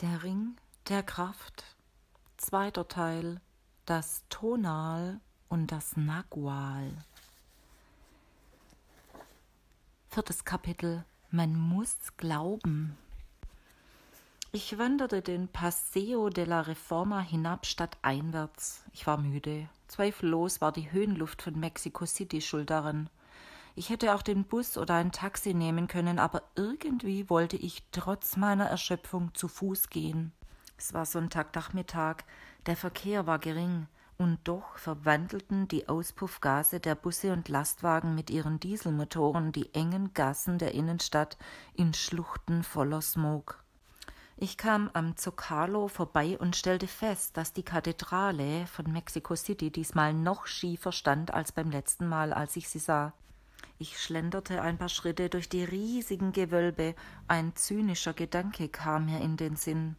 Der Ring der Kraft. Zweiter Teil. Das Tonal und das Nagual. Viertes Kapitel. Man muss glauben. Ich wanderte den Paseo de la Reforma hinab statt einwärts. Ich war müde. Zweifellos war die Höhenluft von Mexico City schuld daran. Ich hätte auch den Bus oder ein Taxi nehmen können, aber irgendwie wollte ich trotz meiner Erschöpfung zu Fuß gehen. Es war Sonntagnachmittag, der Verkehr war gering, und doch verwandelten die Auspuffgase der Busse und Lastwagen mit ihren Dieselmotoren die engen Gassen der Innenstadt in Schluchten voller Smog. Ich kam am Zocalo vorbei und stellte fest, dass die Kathedrale von Mexico City diesmal noch schiefer stand als beim letzten Mal, als ich sie sah. Ich schlenderte ein paar Schritte durch die riesigen Gewölbe, ein zynischer Gedanke kam mir in den Sinn.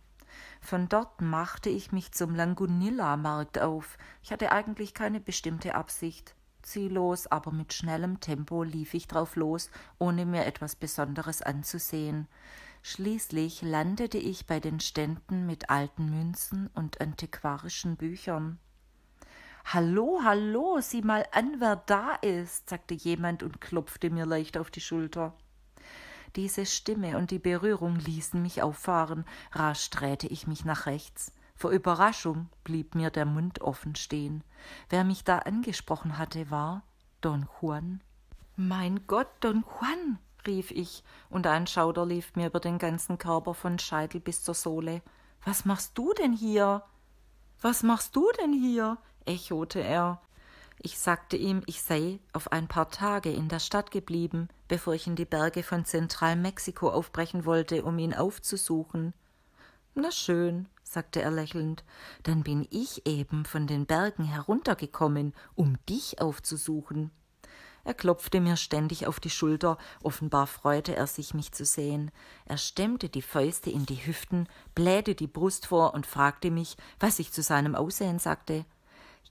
Von dort machte ich mich zum Langunilla-Markt auf. Ich hatte eigentlich keine bestimmte Absicht. Ziellos, aber mit schnellem Tempo lief ich drauf los, ohne mir etwas Besonderes anzusehen. Schließlich landete ich bei den Ständen mit alten Münzen und antiquarischen Büchern. Hallo, hallo, sieh mal an, wer da ist, sagte jemand und klopfte mir leicht auf die Schulter. Diese Stimme und die Berührung ließen mich auffahren, rasch drehte ich mich nach rechts. Vor Überraschung blieb mir der Mund offen stehen. Wer mich da angesprochen hatte, war Don Juan. Mein Gott, Don Juan, rief ich, und ein Schauder lief mir über den ganzen Körper von Scheitel bis zur Sohle. Was machst du denn hier? Was machst du denn hier? echote er. Ich sagte ihm, ich sei auf ein paar Tage in der Stadt geblieben, bevor ich in die Berge von Zentralmexiko aufbrechen wollte, um ihn aufzusuchen. Na schön, sagte er lächelnd, dann bin ich eben von den Bergen heruntergekommen, um dich aufzusuchen. Er klopfte mir ständig auf die Schulter, offenbar freute er sich, mich zu sehen. Er stemmte die Fäuste in die Hüften, blähte die Brust vor und fragte mich, was ich zu seinem Aussehen sagte.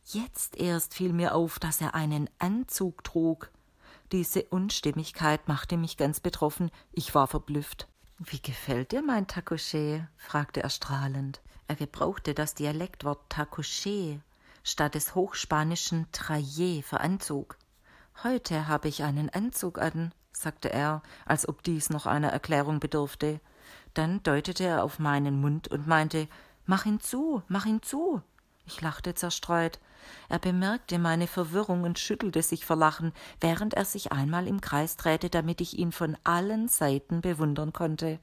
Jetzt erst fiel mir auf, dass er einen Anzug trug. Diese Unstimmigkeit machte mich ganz betroffen. Ich war verblüfft. Wie gefällt dir mein Takoché? fragte er strahlend. Er gebrauchte das Dialektwort Takoché statt des hochspanischen Trajet für Anzug. Heute habe ich einen Anzug an, sagte er, als ob dies noch einer Erklärung bedurfte. Dann deutete er auf meinen Mund und meinte, Mach ihn zu, mach ihn zu. Ich lachte zerstreut. Er bemerkte meine Verwirrung und schüttelte sich vor Lachen, während er sich einmal im Kreis drehte, damit ich ihn von allen Seiten bewundern konnte.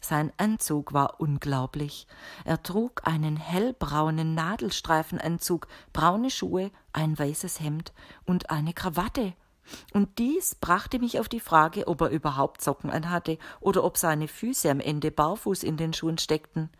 Sein Anzug war unglaublich. Er trug einen hellbraunen Nadelstreifenanzug, braune Schuhe, ein weißes Hemd und eine Krawatte. Und dies brachte mich auf die Frage, ob er überhaupt Socken anhatte oder ob seine Füße am Ende barfuß in den Schuhen steckten.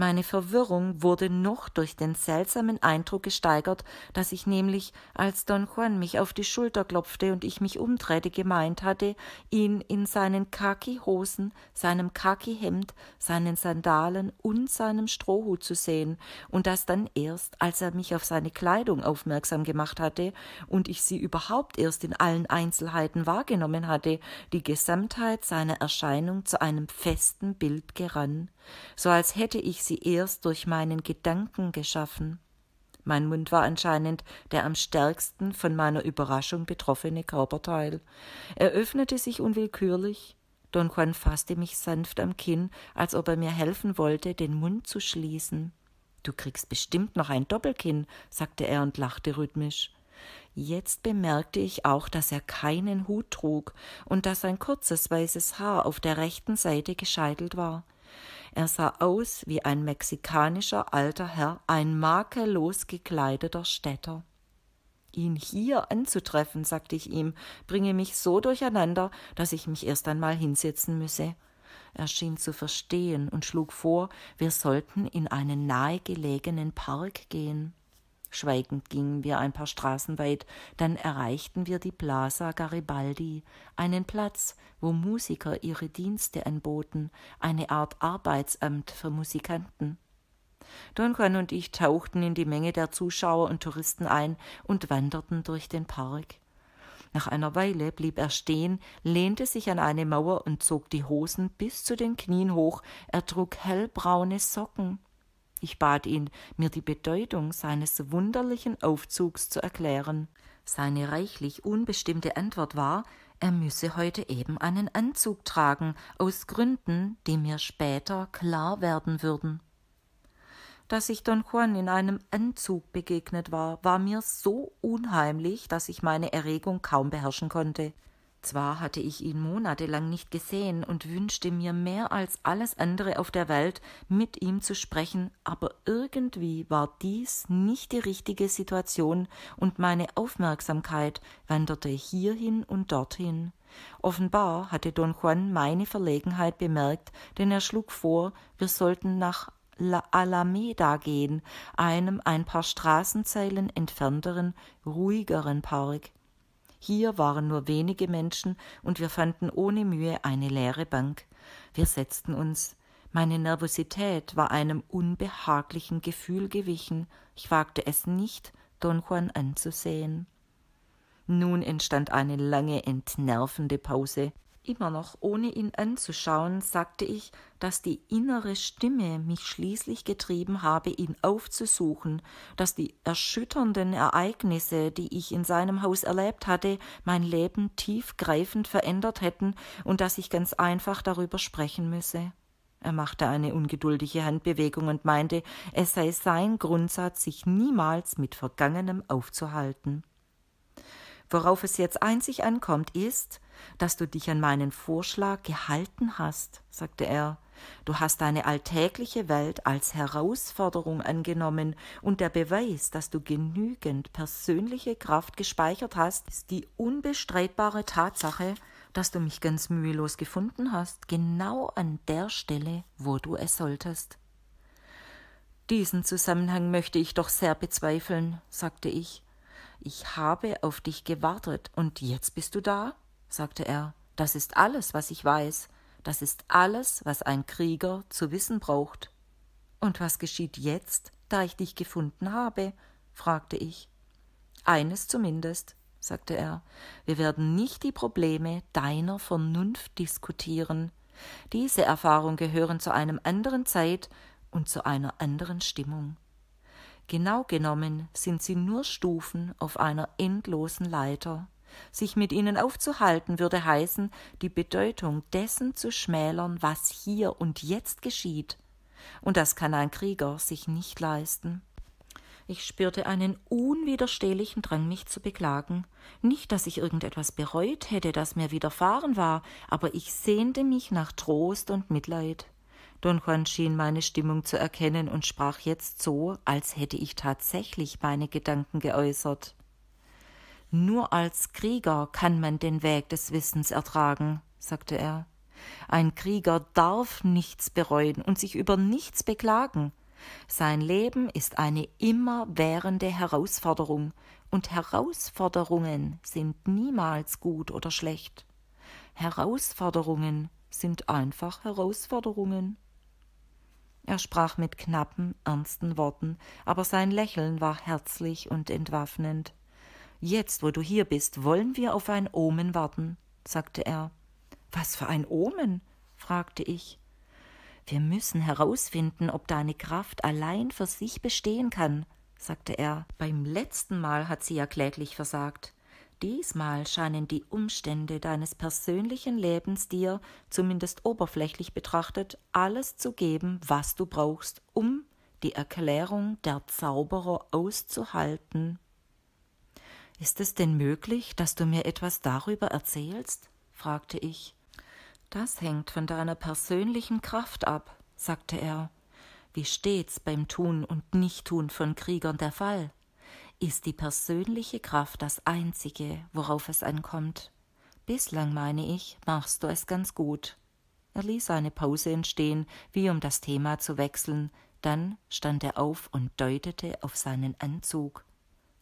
Meine Verwirrung wurde noch durch den seltsamen Eindruck gesteigert, dass ich nämlich, als Don Juan mich auf die Schulter klopfte und ich mich umdrehte, gemeint hatte, ihn in seinen Khaki-Hosen, seinem Khaki-Hemd, seinen Sandalen und seinem Strohhut zu sehen, und das dann erst, als er mich auf seine Kleidung aufmerksam gemacht hatte und ich sie überhaupt erst in allen Einzelheiten wahrgenommen hatte, die Gesamtheit seiner Erscheinung zu einem festen Bild gerann, so als hätte ich sie erst durch meinen Gedanken geschaffen. Mein Mund war anscheinend der am stärksten von meiner Überraschung betroffene Körperteil. Er öffnete sich unwillkürlich. Don Juan fasste mich sanft am Kinn, als ob er mir helfen wollte, den Mund zu schließen. Du kriegst bestimmt noch ein Doppelkinn, sagte er und lachte rhythmisch. Jetzt bemerkte ich auch, dass er keinen Hut trug und dass sein kurzes weißes Haar auf der rechten Seite gescheitelt war. Er sah aus wie ein mexikanischer alter Herr, ein makellos gekleideter Städter. Ihn hier anzutreffen, sagte ich ihm, bringe mich so durcheinander, dass ich mich erst einmal hinsetzen müsse. Er schien zu verstehen und schlug vor, wir sollten in einen nahegelegenen Park gehen. Schweigend gingen wir ein paar Straßen weit, dann erreichten wir die Plaza Garibaldi, einen Platz, wo Musiker ihre Dienste anboten, eine Art Arbeitsamt für Musikanten. Don Juan und ich tauchten in die Menge der Zuschauer und Touristen ein und wanderten durch den Park. Nach einer Weile blieb er stehen, lehnte sich an eine Mauer und zog die Hosen bis zu den Knien hoch, er trug hellbraune Socken. Ich bat ihn, mir die Bedeutung seines wunderlichen Aufzugs zu erklären. Seine reichlich unbestimmte Antwort war, er müsse heute eben einen Anzug tragen, aus Gründen, die mir später klar werden würden. Dass ich Don Juan in einem Anzug begegnet war, war mir so unheimlich, dass ich meine Erregung kaum beherrschen konnte. Zwar hatte ich ihn monatelang nicht gesehen und wünschte mir mehr als alles andere auf der Welt, mit ihm zu sprechen, aber irgendwie war dies nicht die richtige Situation und meine Aufmerksamkeit wanderte hierhin und dorthin. Offenbar hatte Don Juan meine Verlegenheit bemerkt, denn er schlug vor, wir sollten nach La Alameda gehen, einem ein paar Straßenzeilen entfernteren, ruhigeren Park. Hier waren nur wenige Menschen und wir fanden ohne Mühe eine leere Bank. Wir setzten uns. Meine Nervosität war einem unbehaglichen Gefühl gewichen. Ich wagte es nicht, Don Juan anzusehen. Nun entstand eine lange, entnervende Pause. Immer noch ohne ihn anzuschauen, sagte ich, dass die innere Stimme mich schließlich getrieben habe, ihn aufzusuchen, dass die erschütternden Ereignisse, die ich in seinem Haus erlebt hatte, mein Leben tiefgreifend verändert hätten und dass ich ganz einfach darüber sprechen müsse. Er machte eine ungeduldige Handbewegung und meinte, es sei sein Grundsatz, sich niemals mit Vergangenem aufzuhalten. Worauf es jetzt einzig ankommt, ist, dass du dich an meinen Vorschlag gehalten hast, sagte er. Du hast deine alltägliche Welt als Herausforderung angenommen, und der Beweis, dass du genügend persönliche Kraft gespeichert hast, ist die unbestreitbare Tatsache, dass du mich ganz mühelos gefunden hast, genau an der Stelle, wo du es solltest. Diesen Zusammenhang möchte ich doch sehr bezweifeln, sagte ich. Ich habe auf dich gewartet, und jetzt bist du da? sagte er, das ist alles, was ich weiß, das ist alles, was ein Krieger zu wissen braucht. Und was geschieht jetzt, da ich dich gefunden habe? fragte ich. Eines zumindest, sagte er, wir werden nicht die Probleme deiner Vernunft diskutieren. Diese Erfahrungen gehören zu einem anderen Zeit und zu einer anderen Stimmung. Genau genommen sind sie nur Stufen auf einer endlosen Leiter. Sich mit ihnen aufzuhalten würde heißen, die Bedeutung dessen zu schmälern, was hier und jetzt geschieht. Und das kann ein Krieger sich nicht leisten. Ich spürte einen unwiderstehlichen Drang, mich zu beklagen. Nicht, dass ich irgendetwas bereut hätte, das mir widerfahren war, aber ich sehnte mich nach Trost und Mitleid. Don Juan schien meine Stimmung zu erkennen und sprach jetzt so, als hätte ich tatsächlich meine Gedanken geäußert. Nur als Krieger kann man den Weg des Wissens ertragen, sagte er. Ein Krieger darf nichts bereuen und sich über nichts beklagen. Sein Leben ist eine immerwährende Herausforderung, und Herausforderungen sind niemals gut oder schlecht. Herausforderungen sind einfach Herausforderungen. Er sprach mit knappen, ernsten Worten, aber sein Lächeln war herzlich und entwaffnend. Jetzt, wo du hier bist, wollen wir auf ein Omen warten, sagte er. Was für ein Omen? fragte ich. Wir müssen herausfinden, ob deine Kraft allein für sich bestehen kann, sagte er. Beim letzten Mal hat sie ja kläglich versagt. Diesmal scheinen die Umstände deines persönlichen Lebens dir, zumindest oberflächlich betrachtet, alles zu geben, was du brauchst, um die Erklärung der Zauberer auszuhalten. Ist es denn möglich, dass du mir etwas darüber erzählst? fragte ich. Das hängt von deiner persönlichen Kraft ab, sagte er. Wie stets beim Tun und Nichttun von Kriegern der Fall, ist die persönliche Kraft das einzige, worauf es ankommt. Bislang, meine ich, machst du es ganz gut. Er ließ eine Pause entstehen, wie um das Thema zu wechseln, dann stand er auf und deutete auf seinen Anzug.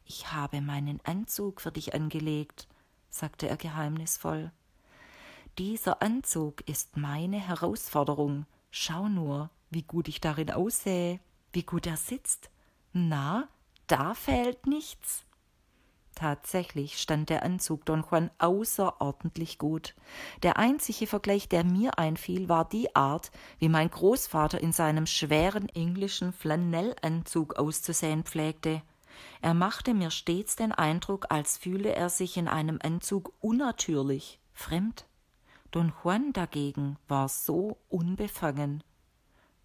Ich habe meinen Anzug für dich angelegt, sagte er geheimnisvoll. Dieser Anzug ist meine Herausforderung. Schau nur, wie gut ich darin aussähe, wie gut er sitzt. Na, da fehlt nichts. Tatsächlich stand der Anzug Don Juan außerordentlich gut. Der einzige Vergleich, der mir einfiel, war die Art, wie mein Großvater in seinem schweren englischen Flanellanzug auszusehen pflegte. Er machte mir stets den Eindruck, als fühle er sich in einem Anzug unnatürlich, fremd. Don Juan dagegen war so unbefangen.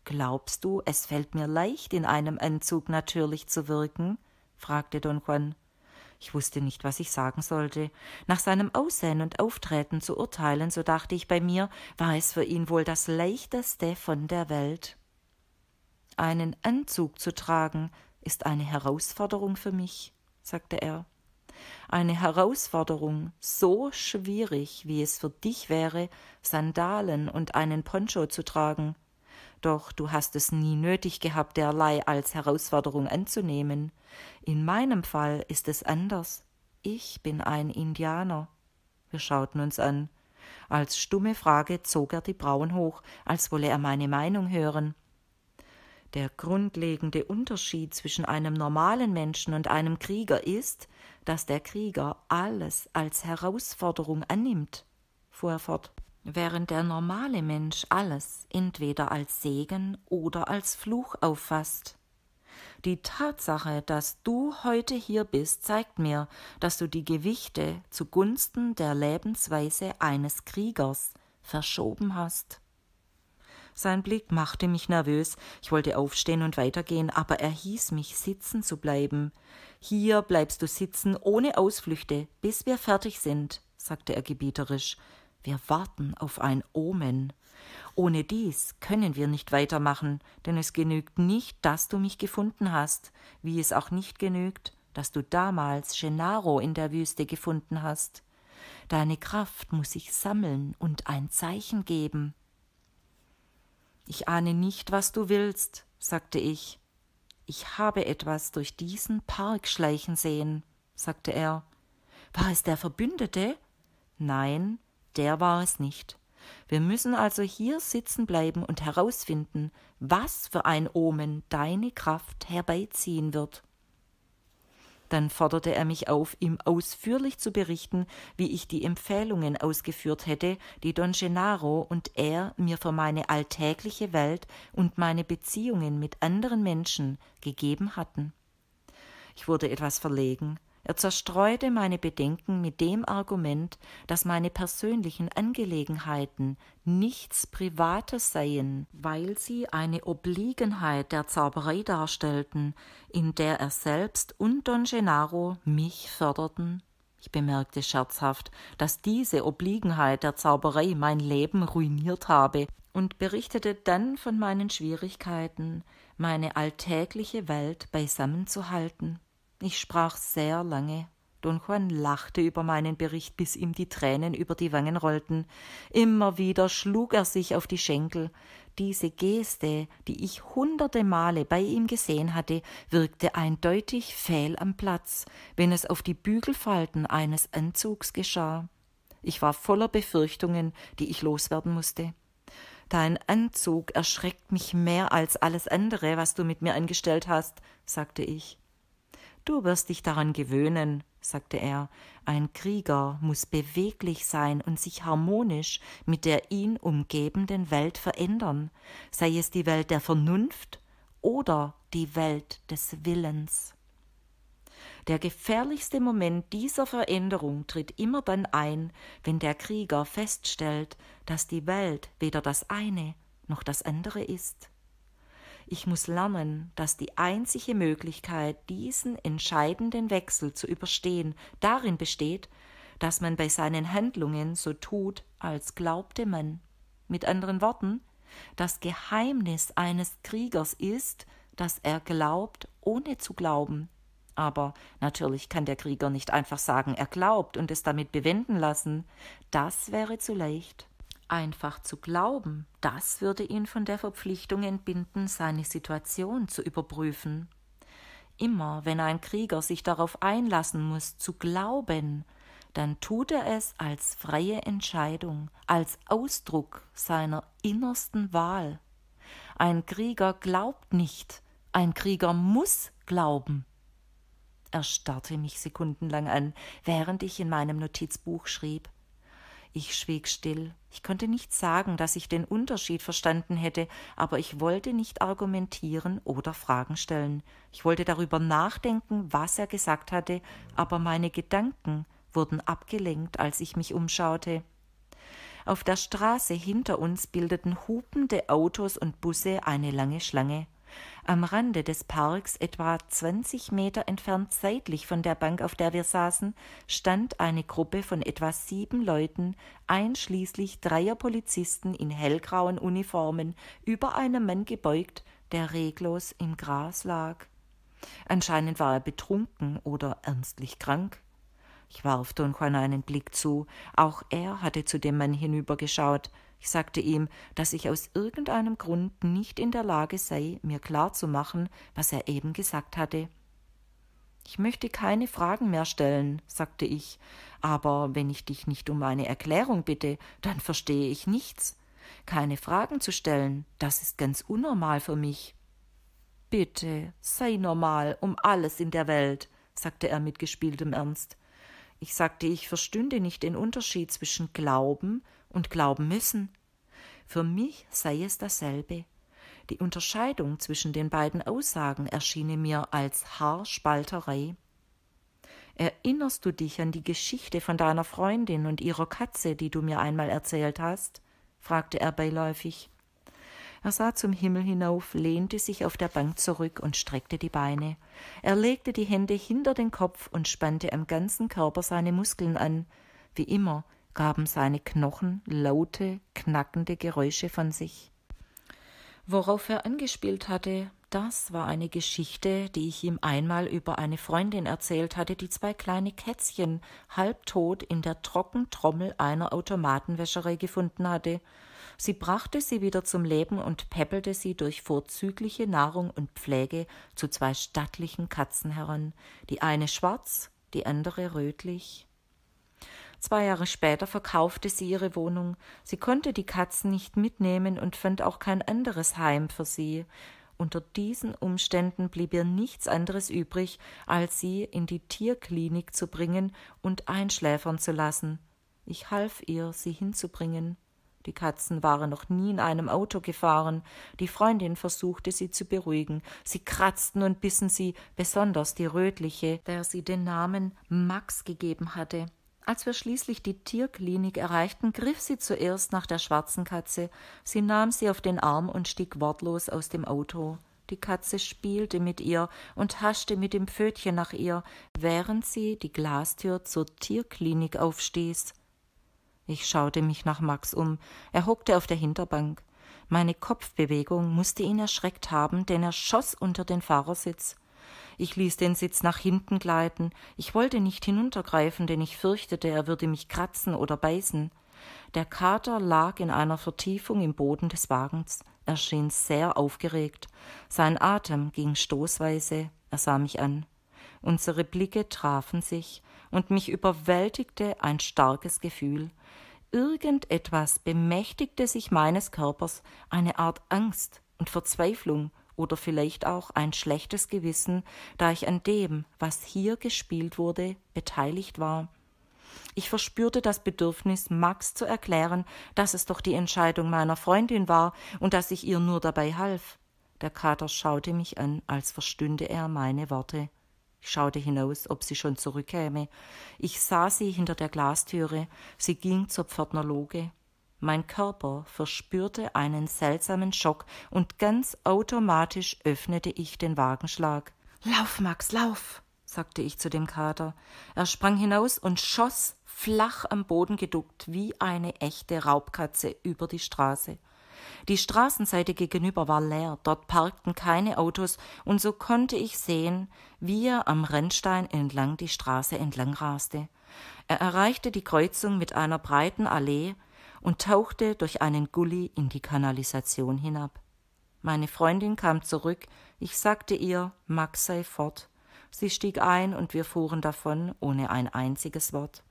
Glaubst du, es fällt mir leicht, in einem Anzug natürlich zu wirken? fragte Don Juan. Ich wusste nicht, was ich sagen sollte. Nach seinem Aussehen und Auftreten zu urteilen, so dachte ich bei mir, war es für ihn wohl das leichteste von der Welt. Einen Anzug zu tragen, ist eine Herausforderung für mich, sagte er. Eine Herausforderung so schwierig, wie es für dich wäre, Sandalen und einen Poncho zu tragen. Doch du hast es nie nötig gehabt, derlei als Herausforderung anzunehmen. In meinem Fall ist es anders. Ich bin ein Indianer. Wir schauten uns an. Als stumme Frage zog er die Brauen hoch, als wolle er meine Meinung hören. Der grundlegende Unterschied zwischen einem normalen Menschen und einem Krieger ist, dass der Krieger alles als Herausforderung annimmt, fuhr er fort, während der normale Mensch alles entweder als Segen oder als Fluch auffasst. Die Tatsache, dass du heute hier bist, zeigt mir, dass du die Gewichte zugunsten der Lebensweise eines Kriegers verschoben hast. Sein Blick machte mich nervös. Ich wollte aufstehen und weitergehen, aber er hieß mich, sitzen zu bleiben. Hier bleibst du sitzen, ohne Ausflüchte, bis wir fertig sind, sagte er gebieterisch. Wir warten auf ein Omen. Ohne dies können wir nicht weitermachen, denn es genügt nicht, dass du mich gefunden hast, wie es auch nicht genügt, dass du damals Gennaro in der Wüste gefunden hast. Deine Kraft muß sich sammeln und ein Zeichen geben. Ich ahne nicht, was du willst, sagte ich. Ich habe etwas durch diesen Park schleichen sehen, sagte er. War es der Verbündete? Nein, der war es nicht. Wir müssen also hier sitzen bleiben und herausfinden, was für ein Omen deine Kraft herbeiziehen wird. Dann forderte er mich auf, ihm ausführlich zu berichten, wie ich die Empfehlungen ausgeführt hätte, die Don Gennaro und er mir für meine alltägliche Welt und meine Beziehungen mit anderen Menschen gegeben hatten. Ich wurde etwas verlegen er zerstreute meine Bedenken mit dem Argument, dass meine persönlichen Angelegenheiten nichts Privates seien, weil sie eine Obliegenheit der Zauberei darstellten, in der er selbst und Don Gennaro mich förderten. Ich bemerkte scherzhaft, dass diese Obliegenheit der Zauberei mein Leben ruiniert habe und berichtete dann von meinen Schwierigkeiten, meine alltägliche Welt beisammen zu halten. Ich sprach sehr lange. Don Juan lachte über meinen Bericht, bis ihm die Tränen über die Wangen rollten. Immer wieder schlug er sich auf die Schenkel. Diese Geste, die ich hunderte Male bei ihm gesehen hatte, wirkte eindeutig fehl am Platz, wenn es auf die Bügelfalten eines Anzugs geschah. Ich war voller Befürchtungen, die ich loswerden musste. Dein Anzug erschreckt mich mehr als alles andere, was du mit mir angestellt hast, sagte ich. Du wirst dich daran gewöhnen, sagte er, ein Krieger muss beweglich sein und sich harmonisch mit der ihn umgebenden Welt verändern, sei es die Welt der Vernunft oder die Welt des Willens. Der gefährlichste Moment dieser Veränderung tritt immer dann ein, wenn der Krieger feststellt, dass die Welt weder das eine noch das andere ist. Ich muss lernen, dass die einzige Möglichkeit, diesen entscheidenden Wechsel zu überstehen, darin besteht, dass man bei seinen Handlungen so tut, als glaubte man. Mit anderen Worten, das Geheimnis eines Kriegers ist, dass er glaubt, ohne zu glauben. Aber natürlich kann der Krieger nicht einfach sagen, er glaubt und es damit bewenden lassen. Das wäre zu leicht. Einfach zu glauben, das würde ihn von der Verpflichtung entbinden, seine Situation zu überprüfen. Immer wenn ein Krieger sich darauf einlassen muss, zu glauben, dann tut er es als freie Entscheidung, als Ausdruck seiner innersten Wahl. Ein Krieger glaubt nicht, ein Krieger muss glauben. Er starrte mich sekundenlang an, während ich in meinem Notizbuch schrieb. Ich schwieg still. Ich konnte nicht sagen, dass ich den Unterschied verstanden hätte, aber ich wollte nicht argumentieren oder Fragen stellen. Ich wollte darüber nachdenken, was er gesagt hatte, aber meine Gedanken wurden abgelenkt, als ich mich umschaute. Auf der Straße hinter uns bildeten hupende Autos und Busse eine lange Schlange am Rande des Parks, etwa 20 Meter entfernt seitlich von der Bank, auf der wir saßen, stand eine Gruppe von etwa sieben Leuten, einschließlich dreier Polizisten in hellgrauen Uniformen, über einem Mann gebeugt, der reglos im Gras lag. Anscheinend war er betrunken oder ernstlich krank. Ich warf Don Juan einen Blick zu. Auch er hatte zu dem Mann hinübergeschaut. Ich sagte ihm, dass ich aus irgendeinem Grund nicht in der Lage sei, mir klarzumachen, was er eben gesagt hatte. Ich möchte keine Fragen mehr stellen, sagte ich, aber wenn ich dich nicht um eine Erklärung bitte, dann verstehe ich nichts. Keine Fragen zu stellen, das ist ganz unnormal für mich. Bitte, sei normal um alles in der Welt, sagte er mit gespieltem Ernst. Ich sagte, ich verstünde nicht den Unterschied zwischen Glauben und glauben müssen. Für mich sei es dasselbe. Die Unterscheidung zwischen den beiden Aussagen erschiene mir als Haarspalterei. Erinnerst du dich an die Geschichte von deiner Freundin und ihrer Katze, die du mir einmal erzählt hast? fragte er beiläufig. Er sah zum Himmel hinauf, lehnte sich auf der Bank zurück und streckte die Beine. Er legte die Hände hinter den Kopf und spannte am ganzen Körper seine Muskeln an, wie immer, gaben seine Knochen laute, knackende Geräusche von sich. Worauf er angespielt hatte, das war eine Geschichte, die ich ihm einmal über eine Freundin erzählt hatte, die zwei kleine Kätzchen halbtot in der Trockentrommel einer Automatenwäscherei gefunden hatte. Sie brachte sie wieder zum Leben und peppelte sie durch vorzügliche Nahrung und Pflege zu zwei stattlichen Katzen heran, die eine schwarz, die andere rötlich. Zwei Jahre später verkaufte sie ihre Wohnung. Sie konnte die Katzen nicht mitnehmen und fand auch kein anderes Heim für sie. Unter diesen Umständen blieb ihr nichts anderes übrig, als sie in die Tierklinik zu bringen und einschläfern zu lassen. Ich half ihr, sie hinzubringen. Die Katzen waren noch nie in einem Auto gefahren. Die Freundin versuchte sie zu beruhigen. Sie kratzten und bissen sie, besonders die rötliche, der sie den Namen Max gegeben hatte. Als wir schließlich die Tierklinik erreichten, griff sie zuerst nach der schwarzen Katze. Sie nahm sie auf den Arm und stieg wortlos aus dem Auto. Die Katze spielte mit ihr und haschte mit dem Pfötchen nach ihr, während sie die Glastür zur Tierklinik aufstieß. Ich schaute mich nach Max um. Er hockte auf der Hinterbank. Meine Kopfbewegung musste ihn erschreckt haben, denn er schoss unter den Fahrersitz ich ließ den Sitz nach hinten gleiten, ich wollte nicht hinuntergreifen, denn ich fürchtete, er würde mich kratzen oder beißen. Der Kater lag in einer Vertiefung im Boden des Wagens, er schien sehr aufgeregt, sein Atem ging stoßweise, er sah mich an. Unsere Blicke trafen sich, und mich überwältigte ein starkes Gefühl, Irgendetwas bemächtigte sich meines Körpers, eine Art Angst und Verzweiflung, oder vielleicht auch ein schlechtes Gewissen, da ich an dem, was hier gespielt wurde, beteiligt war. Ich verspürte das Bedürfnis, Max zu erklären, dass es doch die Entscheidung meiner Freundin war und dass ich ihr nur dabei half. Der Kater schaute mich an, als verstünde er meine Worte. Ich schaute hinaus, ob sie schon zurückkäme. Ich sah sie hinter der Glastüre. Sie ging zur Pförtnerloge. Mein Körper verspürte einen seltsamen Schock und ganz automatisch öffnete ich den Wagenschlag. Lauf, Max, lauf! sagte ich zu dem Kater. Er sprang hinaus und schoss flach am Boden geduckt wie eine echte Raubkatze über die Straße. Die Straßenseite gegenüber war leer, dort parkten keine Autos, und so konnte ich sehen, wie er am Rennstein entlang die Straße entlang raste. Er erreichte die Kreuzung mit einer breiten Allee, und tauchte durch einen Gully in die Kanalisation hinab. Meine Freundin kam zurück, ich sagte ihr, Max sei fort. Sie stieg ein und wir fuhren davon ohne ein einziges Wort.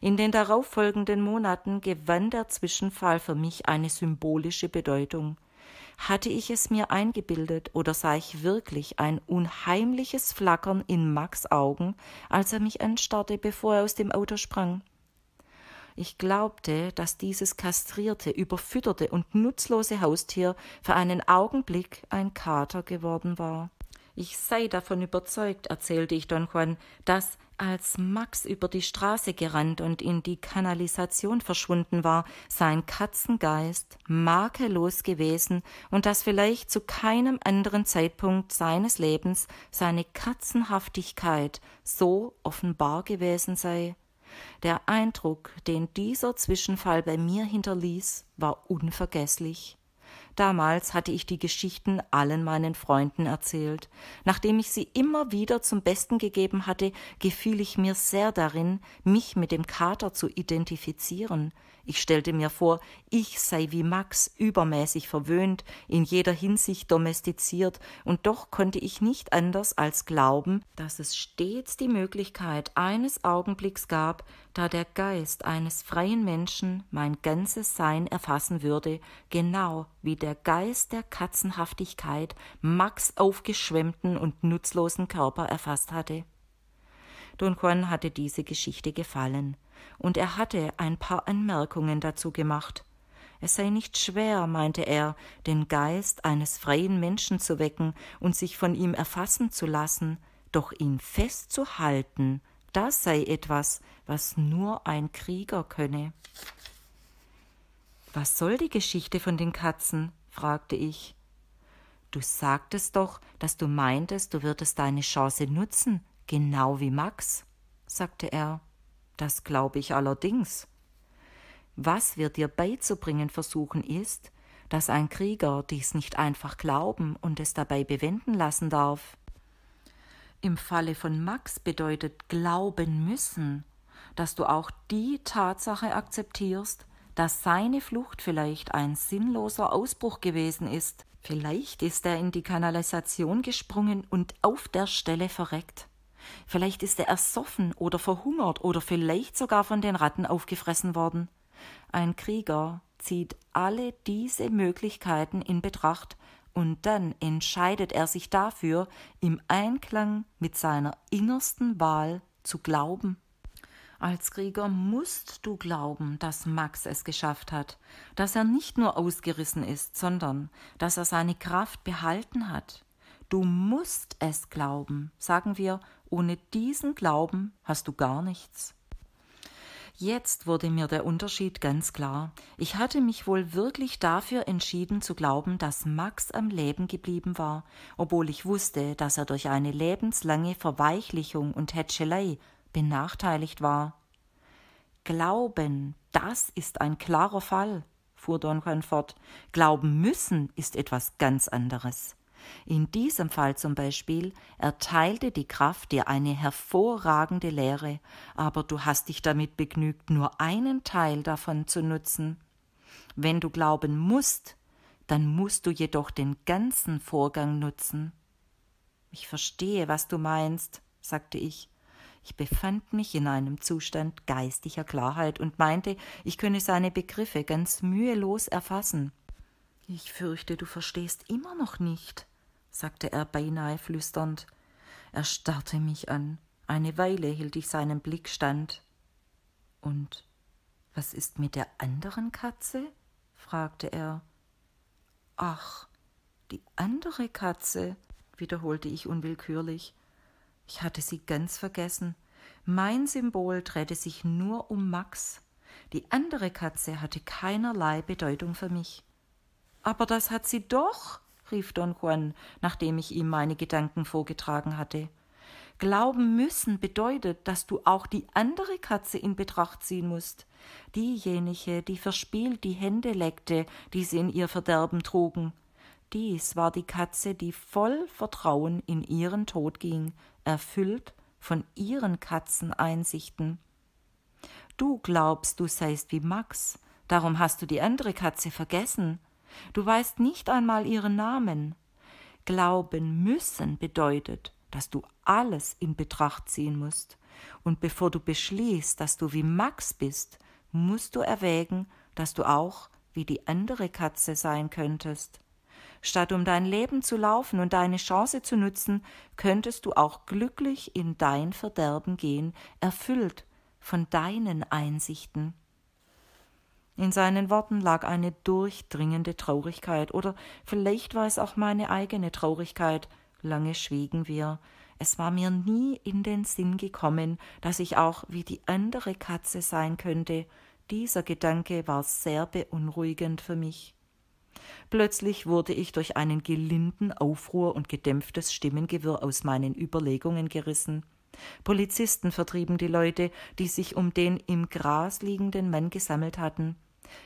In den darauffolgenden Monaten gewann der Zwischenfall für mich eine symbolische Bedeutung. Hatte ich es mir eingebildet oder sah ich wirklich ein unheimliches Flackern in Max Augen, als er mich anstarrte, bevor er aus dem Auto sprang? Ich glaubte, dass dieses kastrierte, überfütterte und nutzlose Haustier für einen Augenblick ein Kater geworden war. Ich sei davon überzeugt, erzählte ich Don Juan, dass, als Max über die Straße gerannt und in die Kanalisation verschwunden war, sein Katzengeist makellos gewesen und dass vielleicht zu keinem anderen Zeitpunkt seines Lebens seine Katzenhaftigkeit so offenbar gewesen sei der Eindruck, den dieser Zwischenfall bei mir hinterließ, war unvergesslich. Damals hatte ich die Geschichten allen meinen Freunden erzählt. Nachdem ich sie immer wieder zum Besten gegeben hatte, gefiel ich mir sehr darin, mich mit dem Kater zu identifizieren, ich stellte mir vor, ich sei wie Max übermäßig verwöhnt, in jeder Hinsicht domestiziert, und doch konnte ich nicht anders als glauben, dass es stets die Möglichkeit eines Augenblicks gab, da der Geist eines freien Menschen mein ganzes Sein erfassen würde, genau wie der Geist der Katzenhaftigkeit Max aufgeschwemmten und nutzlosen Körper erfasst hatte. Don Juan hatte diese Geschichte gefallen und er hatte ein paar Anmerkungen dazu gemacht. Es sei nicht schwer, meinte er, den Geist eines freien Menschen zu wecken und sich von ihm erfassen zu lassen, doch ihn festzuhalten, das sei etwas, was nur ein Krieger könne. Was soll die Geschichte von den Katzen? fragte ich. Du sagtest doch, dass du meintest, du würdest deine Chance nutzen, genau wie Max, sagte er. Das glaube ich allerdings. Was wir dir beizubringen versuchen ist, dass ein Krieger dies nicht einfach glauben und es dabei bewenden lassen darf. Im Falle von Max bedeutet glauben müssen, dass du auch die Tatsache akzeptierst, dass seine Flucht vielleicht ein sinnloser Ausbruch gewesen ist. Vielleicht ist er in die Kanalisation gesprungen und auf der Stelle verreckt. Vielleicht ist er ersoffen oder verhungert oder vielleicht sogar von den Ratten aufgefressen worden. Ein Krieger zieht alle diese Möglichkeiten in Betracht und dann entscheidet er sich dafür, im Einklang mit seiner innersten Wahl zu glauben. Als Krieger musst du glauben, dass Max es geschafft hat, dass er nicht nur ausgerissen ist, sondern dass er seine Kraft behalten hat. Du musst es glauben, sagen wir ohne diesen Glauben hast du gar nichts. Jetzt wurde mir der Unterschied ganz klar. Ich hatte mich wohl wirklich dafür entschieden zu glauben, dass Max am Leben geblieben war, obwohl ich wusste, dass er durch eine lebenslange Verweichlichung und Hätschelei benachteiligt war. Glauben, das ist ein klarer Fall, fuhr Don Juan fort. Glauben müssen ist etwas ganz anderes. In diesem Fall zum Beispiel erteilte die Kraft dir eine hervorragende Lehre, aber du hast dich damit begnügt, nur einen Teil davon zu nutzen. Wenn du glauben musst, dann musst du jedoch den ganzen Vorgang nutzen. Ich verstehe, was du meinst, sagte ich. Ich befand mich in einem Zustand geistiger Klarheit und meinte, ich könne seine Begriffe ganz mühelos erfassen. Ich fürchte, du verstehst immer noch nicht, sagte er beinahe flüsternd. Er starrte mich an. Eine Weile hielt ich seinem Blick stand. Und was ist mit der anderen Katze? fragte er. Ach, die andere Katze, wiederholte ich unwillkürlich. Ich hatte sie ganz vergessen. Mein Symbol drehte sich nur um Max. Die andere Katze hatte keinerlei Bedeutung für mich. Aber das hat sie doch, rief Don Juan, nachdem ich ihm meine Gedanken vorgetragen hatte. Glauben müssen bedeutet, dass du auch die andere Katze in Betracht ziehen musst. Diejenige, die verspielt die Hände leckte, die sie in ihr Verderben trugen. Dies war die Katze, die voll Vertrauen in ihren Tod ging, erfüllt von ihren Katzeneinsichten. Du glaubst, du seist wie Max, darum hast du die andere Katze vergessen. Du weißt nicht einmal ihren Namen. Glauben müssen bedeutet, dass du alles in Betracht ziehen musst. Und bevor du beschließt, dass du wie Max bist, musst du erwägen, dass du auch wie die andere Katze sein könntest. Statt um dein Leben zu laufen und deine Chance zu nutzen, könntest du auch glücklich in dein Verderben gehen, erfüllt von deinen Einsichten. In seinen Worten lag eine durchdringende Traurigkeit, oder vielleicht war es auch meine eigene Traurigkeit. Lange schwiegen wir. Es war mir nie in den Sinn gekommen, dass ich auch wie die andere Katze sein könnte. Dieser Gedanke war sehr beunruhigend für mich. Plötzlich wurde ich durch einen gelinden Aufruhr und gedämpftes Stimmengewirr aus meinen Überlegungen gerissen. Polizisten vertrieben die Leute, die sich um den im Gras liegenden Mann gesammelt hatten.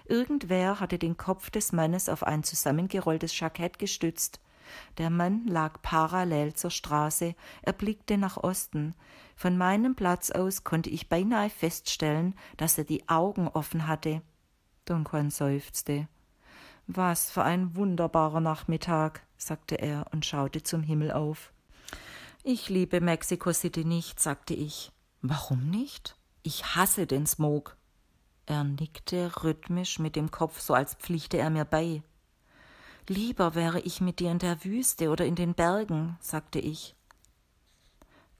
Irgendwer hatte den Kopf des Mannes auf ein zusammengerolltes Jackett gestützt. Der Mann lag parallel zur Straße, er blickte nach Osten. Von meinem Platz aus konnte ich beinahe feststellen, dass er die Augen offen hatte. Don Juan seufzte. Was für ein wunderbarer Nachmittag, sagte er und schaute zum Himmel auf. Ich liebe Mexico City nicht, sagte ich. Warum nicht? Ich hasse den Smog. Er nickte rhythmisch mit dem Kopf, so als pflichte er mir bei. Lieber wäre ich mit dir in der Wüste oder in den Bergen, sagte ich.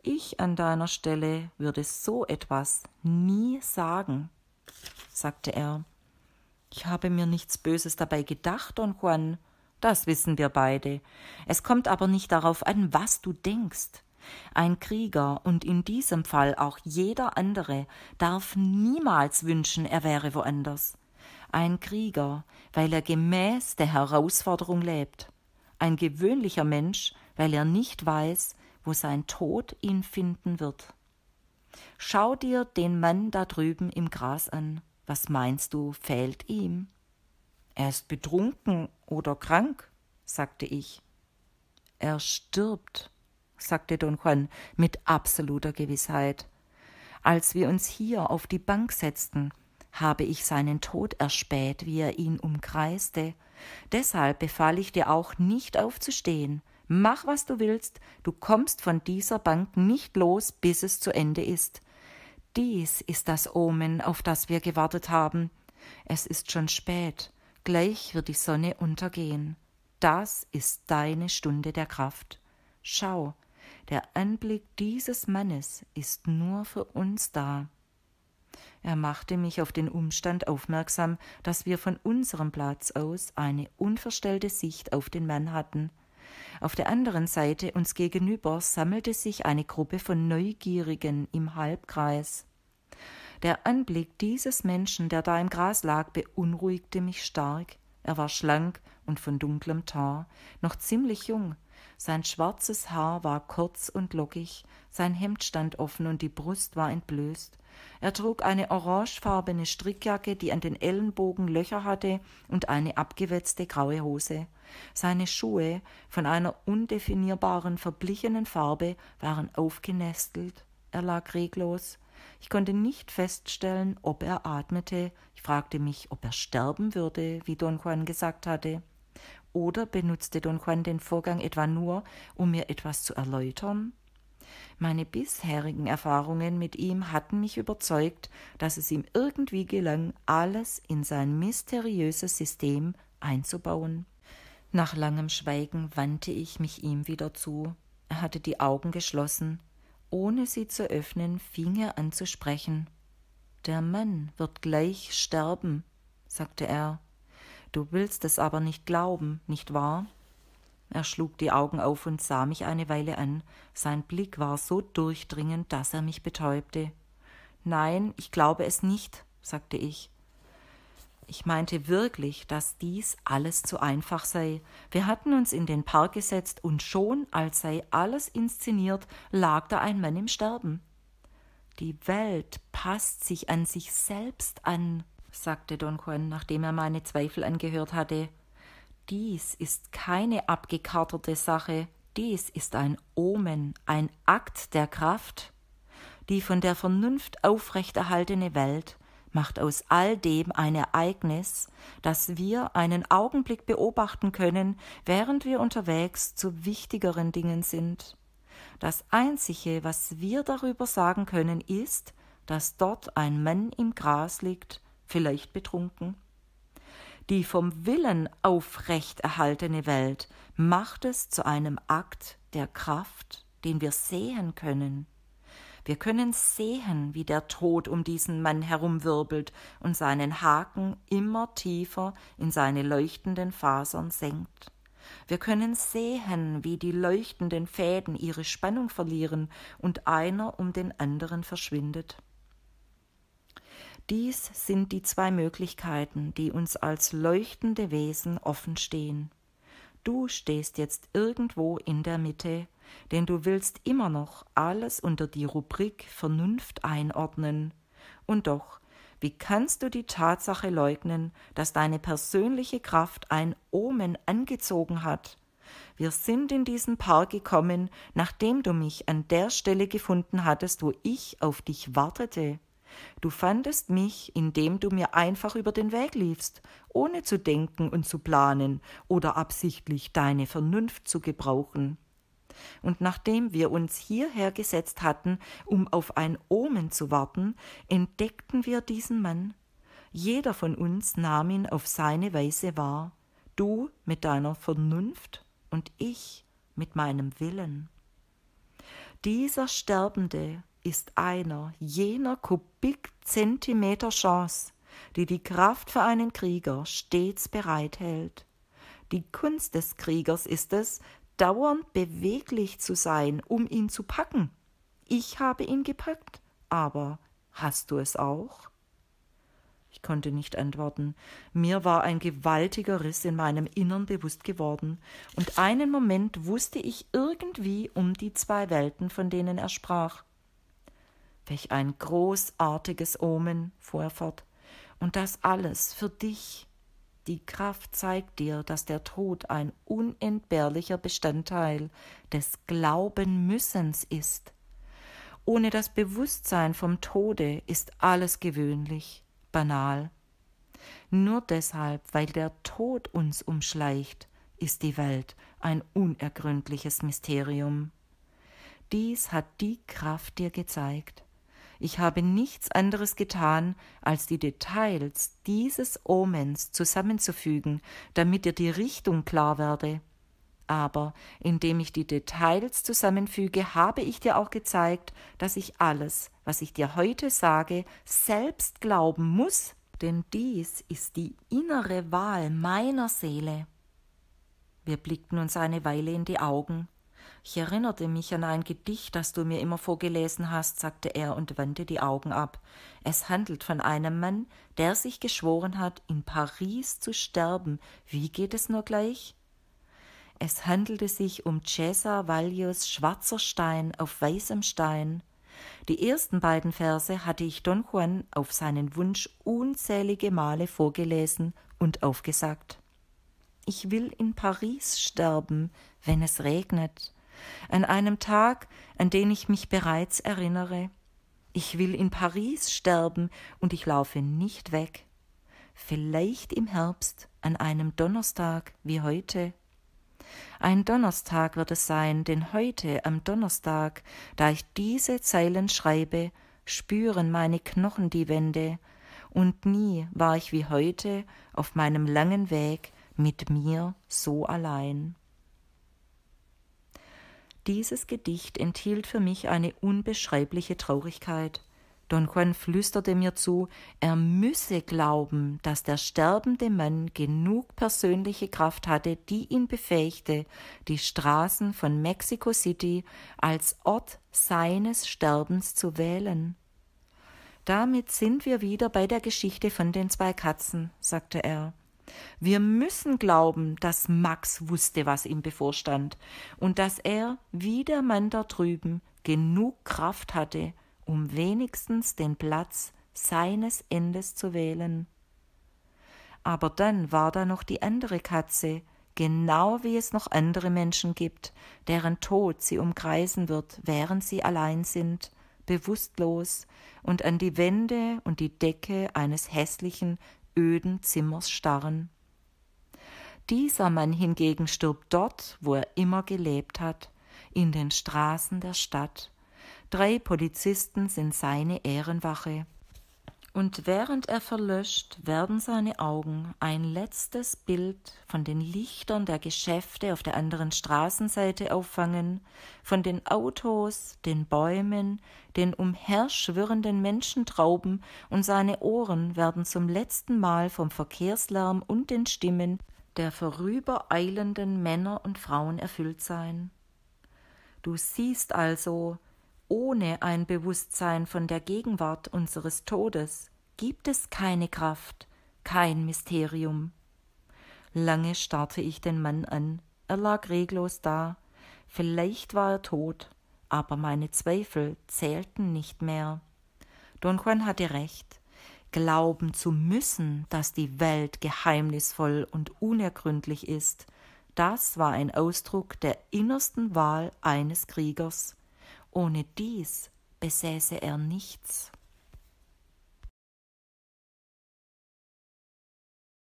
Ich an deiner Stelle würde so etwas nie sagen, sagte er. Ich habe mir nichts Böses dabei gedacht, Don Juan. Das wissen wir beide. Es kommt aber nicht darauf an, was du denkst. Ein Krieger und in diesem Fall auch jeder andere darf niemals wünschen, er wäre woanders. Ein Krieger, weil er gemäß der Herausforderung lebt. Ein gewöhnlicher Mensch, weil er nicht weiß, wo sein Tod ihn finden wird. Schau dir den Mann da drüben im Gras an. Was meinst du, fehlt ihm? Er ist betrunken oder krank, sagte ich. Er stirbt, sagte Don Juan mit absoluter Gewissheit. Als wir uns hier auf die Bank setzten, habe ich seinen Tod erspäht, wie er ihn umkreiste. Deshalb befahl ich dir auch nicht aufzustehen. Mach, was du willst, du kommst von dieser Bank nicht los, bis es zu Ende ist. Dies ist das Omen, auf das wir gewartet haben. Es ist schon spät. Gleich wird die Sonne untergehen. Das ist deine Stunde der Kraft. Schau, der Anblick dieses Mannes ist nur für uns da. Er machte mich auf den Umstand aufmerksam, dass wir von unserem Platz aus eine unverstellte Sicht auf den Mann hatten. Auf der anderen Seite uns gegenüber sammelte sich eine Gruppe von Neugierigen im Halbkreis. Der Anblick dieses Menschen, der da im Gras lag, beunruhigte mich stark. Er war schlank und von dunklem Tar, noch ziemlich jung. Sein schwarzes Haar war kurz und lockig, sein Hemd stand offen und die Brust war entblößt. Er trug eine orangefarbene Strickjacke, die an den Ellenbogen Löcher hatte, und eine abgewetzte graue Hose. Seine Schuhe, von einer undefinierbaren, verblichenen Farbe, waren aufgenestelt. Er lag reglos, ich konnte nicht feststellen, ob er atmete. Ich fragte mich, ob er sterben würde, wie Don Juan gesagt hatte. Oder benutzte Don Juan den Vorgang etwa nur, um mir etwas zu erläutern? Meine bisherigen Erfahrungen mit ihm hatten mich überzeugt, dass es ihm irgendwie gelang, alles in sein mysteriöses System einzubauen. Nach langem Schweigen wandte ich mich ihm wieder zu. Er hatte die Augen geschlossen ohne sie zu öffnen, fing er an zu sprechen. Der Mann wird gleich sterben, sagte er. Du willst es aber nicht glauben, nicht wahr? Er schlug die Augen auf und sah mich eine Weile an. Sein Blick war so durchdringend, dass er mich betäubte. Nein, ich glaube es nicht, sagte ich. Ich meinte wirklich, dass dies alles zu einfach sei. Wir hatten uns in den Park gesetzt und schon, als sei alles inszeniert, lag da ein Mann im Sterben. Die Welt passt sich an sich selbst an, sagte Don Juan, nachdem er meine Zweifel angehört hatte. Dies ist keine abgekarterte Sache, dies ist ein Omen, ein Akt der Kraft. Die von der Vernunft aufrechterhaltene Welt macht aus all dem ein Ereignis, das wir einen Augenblick beobachten können, während wir unterwegs zu wichtigeren Dingen sind. Das Einzige, was wir darüber sagen können, ist, dass dort ein Mann im Gras liegt, vielleicht betrunken. Die vom Willen aufrecht erhaltene Welt macht es zu einem Akt der Kraft, den wir sehen können. Wir können sehen, wie der Tod um diesen Mann herumwirbelt und seinen Haken immer tiefer in seine leuchtenden Fasern senkt. Wir können sehen, wie die leuchtenden Fäden ihre Spannung verlieren und einer um den anderen verschwindet. Dies sind die zwei Möglichkeiten, die uns als leuchtende Wesen offenstehen. Du stehst jetzt irgendwo in der Mitte denn du willst immer noch alles unter die Rubrik Vernunft einordnen. Und doch, wie kannst du die Tatsache leugnen, dass deine persönliche Kraft ein Omen angezogen hat? Wir sind in diesen Park gekommen, nachdem du mich an der Stelle gefunden hattest, wo ich auf dich wartete. Du fandest mich, indem du mir einfach über den Weg liefst, ohne zu denken und zu planen oder absichtlich deine Vernunft zu gebrauchen und nachdem wir uns hierher gesetzt hatten, um auf ein Omen zu warten, entdeckten wir diesen Mann. Jeder von uns nahm ihn auf seine Weise wahr, du mit deiner Vernunft und ich mit meinem Willen. Dieser Sterbende ist einer jener Kubikzentimeter Chance, die die Kraft für einen Krieger stets bereithält. Die Kunst des Kriegers ist es, dauernd beweglich zu sein, um ihn zu packen. Ich habe ihn gepackt, aber hast du es auch? Ich konnte nicht antworten. Mir war ein gewaltiger Riss in meinem Innern bewusst geworden, und einen Moment wusste ich irgendwie um die zwei Welten, von denen er sprach. Welch ein großartiges Omen, fuhr er fort, und das alles für dich. Die Kraft zeigt dir, dass der Tod ein unentbehrlicher Bestandteil des Glaubenmüssens ist. Ohne das Bewusstsein vom Tode ist alles gewöhnlich, banal. Nur deshalb, weil der Tod uns umschleicht, ist die Welt ein unergründliches Mysterium. Dies hat die Kraft dir gezeigt ich habe nichts anderes getan, als die Details dieses Omens zusammenzufügen, damit dir die Richtung klar werde. Aber indem ich die Details zusammenfüge, habe ich dir auch gezeigt, dass ich alles, was ich dir heute sage, selbst glauben muss, denn dies ist die innere Wahl meiner Seele. Wir blickten uns eine Weile in die Augen, ich erinnerte mich an ein Gedicht, das du mir immer vorgelesen hast, sagte er und wandte die Augen ab. Es handelt von einem Mann, der sich geschworen hat, in Paris zu sterben. Wie geht es nur gleich? Es handelte sich um Cesar Vallios Schwarzer Stein auf weißem Stein. Die ersten beiden Verse hatte ich Don Juan auf seinen Wunsch unzählige Male vorgelesen und aufgesagt. Ich will in Paris sterben, wenn es regnet an einem Tag, an den ich mich bereits erinnere. Ich will in Paris sterben und ich laufe nicht weg. Vielleicht im Herbst, an einem Donnerstag wie heute. Ein Donnerstag wird es sein, denn heute am Donnerstag, da ich diese Zeilen schreibe, spüren meine Knochen die Wände, und nie war ich wie heute auf meinem langen Weg mit mir so allein. Dieses Gedicht enthielt für mich eine unbeschreibliche Traurigkeit. Don Juan flüsterte mir zu, er müsse glauben, dass der sterbende Mann genug persönliche Kraft hatte, die ihn befähigte, die Straßen von Mexico City als Ort seines Sterbens zu wählen. Damit sind wir wieder bei der Geschichte von den zwei Katzen, sagte er. Wir müssen glauben, dass Max wusste, was ihm bevorstand und dass er, wie der Mann da drüben, genug Kraft hatte, um wenigstens den Platz seines Endes zu wählen. Aber dann war da noch die andere Katze, genau wie es noch andere Menschen gibt, deren Tod sie umkreisen wird, während sie allein sind, bewusstlos und an die Wände und die Decke eines hässlichen, öden Zimmers starren. Dieser Mann hingegen stirbt dort, wo er immer gelebt hat, in den Straßen der Stadt. Drei Polizisten sind seine Ehrenwache und während er verlöscht, werden seine Augen ein letztes Bild von den Lichtern der Geschäfte auf der anderen Straßenseite auffangen, von den Autos, den Bäumen, den umherschwirrenden Menschentrauben, und seine Ohren werden zum letzten Mal vom Verkehrslärm und den Stimmen der vorübereilenden Männer und Frauen erfüllt sein. Du siehst also, ohne ein Bewusstsein von der Gegenwart unseres Todes gibt es keine Kraft, kein Mysterium. Lange starrte ich den Mann an. Er lag reglos da. Vielleicht war er tot, aber meine Zweifel zählten nicht mehr. Don Juan hatte recht. Glauben zu müssen, dass die Welt geheimnisvoll und unergründlich ist, das war ein Ausdruck der innersten Wahl eines Kriegers. Ohne dies besäße er nichts.